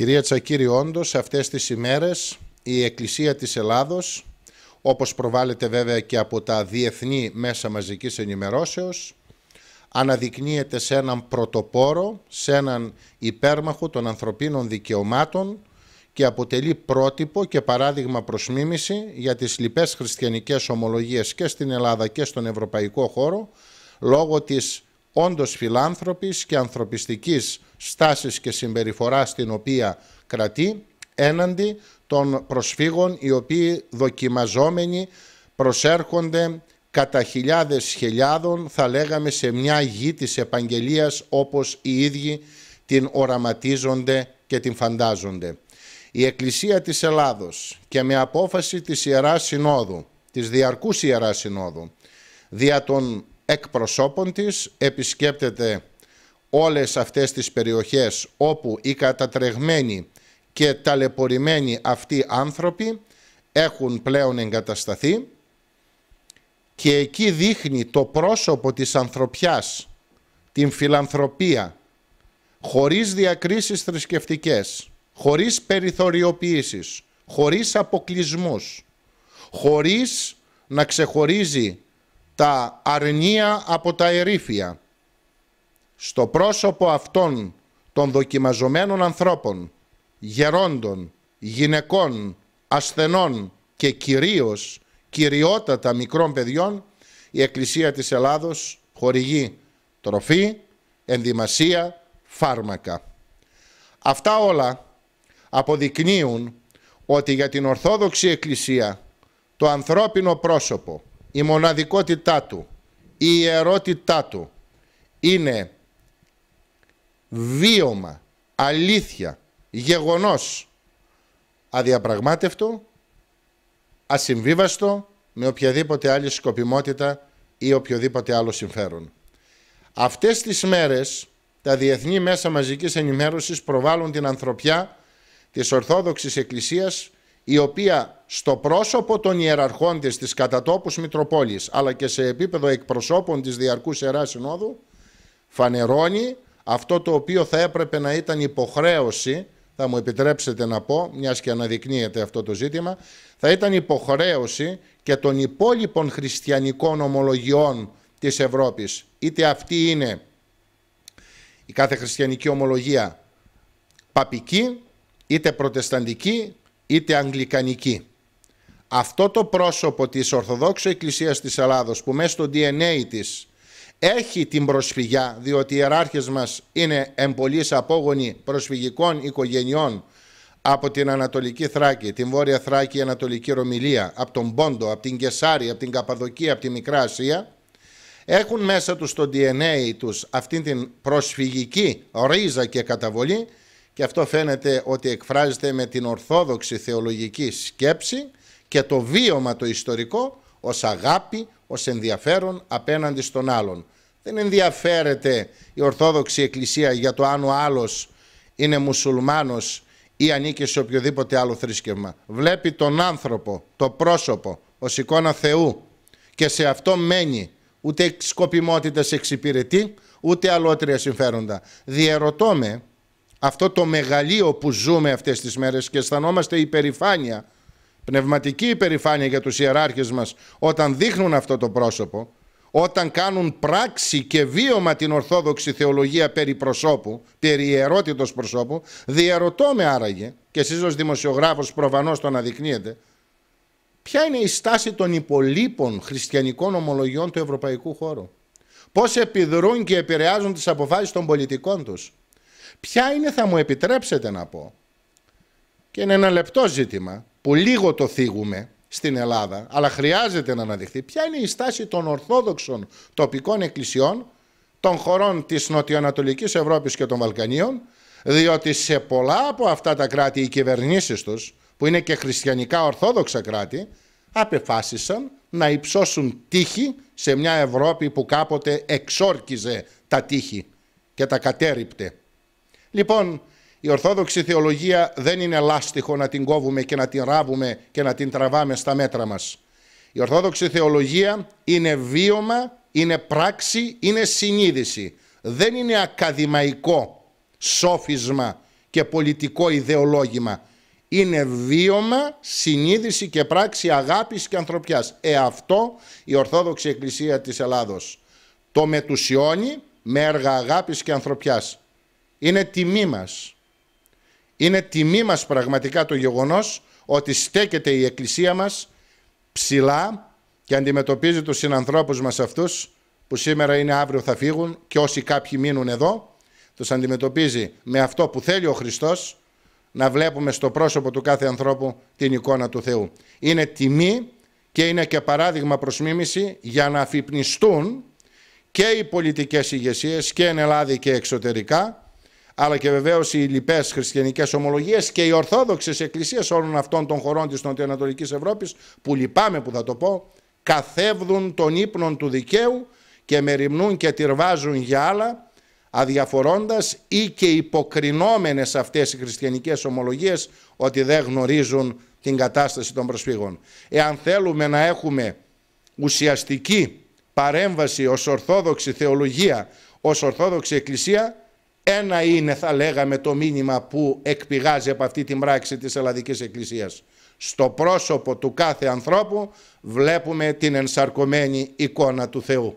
Κυρία Τσακύρη, σε αυτές τις ημέρες η Εκκλησία της Ελλάδος, όπως προβάλλεται βέβαια και από τα διεθνή μέσα μαζικής ενημερώσεως, αναδεικνύεται σε έναν πρωτοπόρο, σε έναν υπέρμαχο των ανθρωπίνων δικαιωμάτων και αποτελεί πρότυπο και παράδειγμα προς μίμηση για τις λοιπές χριστιανικές ομολογίες και στην Ελλάδα και στον ευρωπαϊκό χώρο, λόγω της όντως φιλάνθρωπης και ανθρωπιστικής στάσης και συμπεριφοράς την οποία κρατεί έναντι των προσφύγων οι οποίοι δοκιμαζόμενοι προσέρχονται κατά χιλιάδες χιλιάδων θα λέγαμε σε μια γη της επαγγελίας όπως οι ίδιοι την οραματίζονται και την φαντάζονται. Η Εκκλησία της Ελλάδος και με απόφαση της Ιεράς Συνόδου, της Διαρκούς Ιεράς Συνόδου, δια των εκπροσώπων της επισκέπτεται όλες αυτές τις περιοχές όπου οι κατατρεγμένοι και ταλαιπωρημένοι αυτοί άνθρωποι έχουν πλέον εγκατασταθεί και εκεί δείχνει το πρόσωπο της ανθρωπιάς, την φιλανθρωπία, χωρίς διακρίσεις θρησκευτικές, χωρίς περιθωριοποιήσεις, χωρίς αποκλεισμούς, χωρίς να ξεχωρίζει τα αρνία από τα ερήφια. Στο πρόσωπο αυτών των δοκιμαζομένων ανθρώπων, γερόντων, γυναικών, ασθενών και κυρίως κυριότατα μικρών παιδιών, η Εκκλησία της Ελλάδος χορηγεί τροφή, ενδυμασία, φάρμακα. Αυτά όλα αποδεικνύουν ότι για την Ορθόδοξη Εκκλησία το ανθρώπινο πρόσωπο, η μοναδικότητά του, η ιερότητά του είναι βίωμα, αλήθεια, γεγονός αδιαπραγμάτευτο, ασυμβίβαστο με οποιαδήποτε άλλη σκοπιμότητα ή οποιοδήποτε άλλο συμφέρον. Αυτές τις μέρες τα διεθνή μέσα μαζικής ενημέρωσης προβάλλουν την ανθρωπιά της Ορθόδοξης Εκκλησίας η οποία στο πρόσωπο των ιεραρχών της, της κατατόπους Μητροπόλης, αλλά και σε επίπεδο εκπροσώπων της Διαρκούς Ιεράς Συνόδου, φανερώνει αυτό το οποίο θα έπρεπε να ήταν υποχρέωση, θα μου επιτρέψετε να πω, μιας και αναδεικνύεται αυτό το ζήτημα, θα ήταν υποχρέωση και των υπόλοιπων χριστιανικών ομολογιών της Ευρώπης, είτε αυτή είναι η κάθε χριστιανική ομολογία παπική, είτε προτεσταντική, είτε αγγλικανική αυτό το πρόσωπο της Ορθοδόξου Εκκλησίας της Ελλάδος που μέσα στο DNA της έχει την προσφυγιά, διότι οι ιεράρχες μας είναι εμπολείς απόγονοι προσφυγικών οικογενειών από την Ανατολική Θράκη, την Βόρεια Θράκη, η Ανατολική Ρωμιλία, από τον Πόντο, από την Κεσάρη, από την Καπαδοκία, από τη Μικρά Ασία, έχουν μέσα τους στο DNA τους αυτή την προσφυγική ρίζα και καταβολή και αυτό φαίνεται ότι εκφράζεται με την ορθόδοξη θεολογική σκέψη και το βίωμα το ιστορικό ως αγάπη, ως ενδιαφέρον απέναντι στον άλλον. Δεν ενδιαφέρεται η Ορθόδοξη Εκκλησία για το αν ο άλλος είναι μουσουλμάνος ή ανήκει σε οποιοδήποτε άλλο θρησκεύμα. Βλέπει τον άνθρωπο, το πρόσωπο, ως εικόνα Θεού και σε αυτό μένει ούτε σκοπιμότητας εξυπηρετεί, ούτε αλότρια συμφέροντα. Διαιρωτώ με αυτό το μεγαλείο που ζούμε αυτές τις μέρες και αισθανόμαστε υπερηφάνεια πνευματική υπερηφάνεια για τους ιεράρχες μας όταν δείχνουν αυτό το πρόσωπο, όταν κάνουν πράξη και βίωμα την ορθόδοξη θεολογία περί προσώπου, περί ιερότητος προσώπου, διαρωτώ με άραγε, και εσείς ως δημοσιογράφος προφανώς το αναδεικνύετε, ποια είναι η στάση των υπολείπων χριστιανικών ομολογιών του ευρωπαϊκού χώρου. Πώς επιδρούν και επηρεάζουν τις αποφάσεις των πολιτικών τους. Ποια είναι θα μου επιτρέψετε να πω. Και είναι ένα λεπτό ζήτημα που λίγο το θίγουμε στην Ελλάδα, αλλά χρειάζεται να αναδειχθεί, ποια είναι η στάση των Ορθόδοξων τοπικών εκκλησιών των χωρών της Νοτιοανατολικής Ευρώπης και των Βαλκανίων, διότι σε πολλά από αυτά τα κράτη οι κυβερνήσεις τους, που είναι και χριστιανικά Ορθόδοξα κράτη, απεφάσισαν να υψώσουν τείχη σε μια Ευρώπη που κάποτε εξόρκιζε τα τείχη και τα κατέριπτε. Λοιπόν, η Ορθόδοξη θεολογία δεν είναι λάστιχο να την κόβουμε και να την ράβουμε και να την τραβάμε στα μέτρα μας. Η Ορθόδοξη θεολογία είναι βίωμα, είναι πράξη, είναι συνείδηση. Δεν είναι ακαδημαϊκό σόφισμα και πολιτικό ιδεολόγημα. Είναι βίωμα, συνείδηση και πράξη αγάπης και ανθρωπιάς. Ε αυτό η Ορθόδοξη Εκκλησία της Ελλάδος. Το μετουσιώνει με έργα αγάπης και ανθρωπιάς. Είναι τιμή μας. Είναι τιμή μας πραγματικά το γεγονός ότι στέκεται η Εκκλησία μας ψηλά και αντιμετωπίζει τους συνανθρώπους μας αυτούς που σήμερα είναι αύριο θα φύγουν και όσοι κάποιοι μείνουν εδώ, τους αντιμετωπίζει με αυτό που θέλει ο Χριστός, να βλέπουμε στο πρόσωπο του κάθε ανθρώπου την εικόνα του Θεού. Είναι τιμή και είναι και παράδειγμα προς μίμηση για να αφυπνιστούν και οι πολιτικές ηγεσίες και εν Ελλάδη και εξωτερικά αλλά και βεβαίως οι λοιπές χριστιανικές ομολογίες και οι ορθόδοξες εκκλησίες όλων αυτών των χωρών της Νοτιοανατολικής Ευρώπης, που λυπάμαι που θα το πω, καθεύδουν τον ύπνο του δικαίου και μεριμνούν και τυρβάζουν για άλλα, αδιαφορώντας ή και υποκρινόμενες αυτές οι χριστιανικές ομολογίες ότι δεν γνωρίζουν την κατάσταση των προσφύγων. Εάν θέλουμε να έχουμε ουσιαστική παρέμβαση ως ορθόδοξη θεολογία, ως ορθόδοξη εκκλησία, ένα είναι θα λέγαμε το μήνυμα που εκπηγάζει από αυτή την πράξη της Ελλαδικής Εκκλησίας. Στο πρόσωπο του κάθε ανθρώπου βλέπουμε την ενσαρκωμένη εικόνα του Θεού.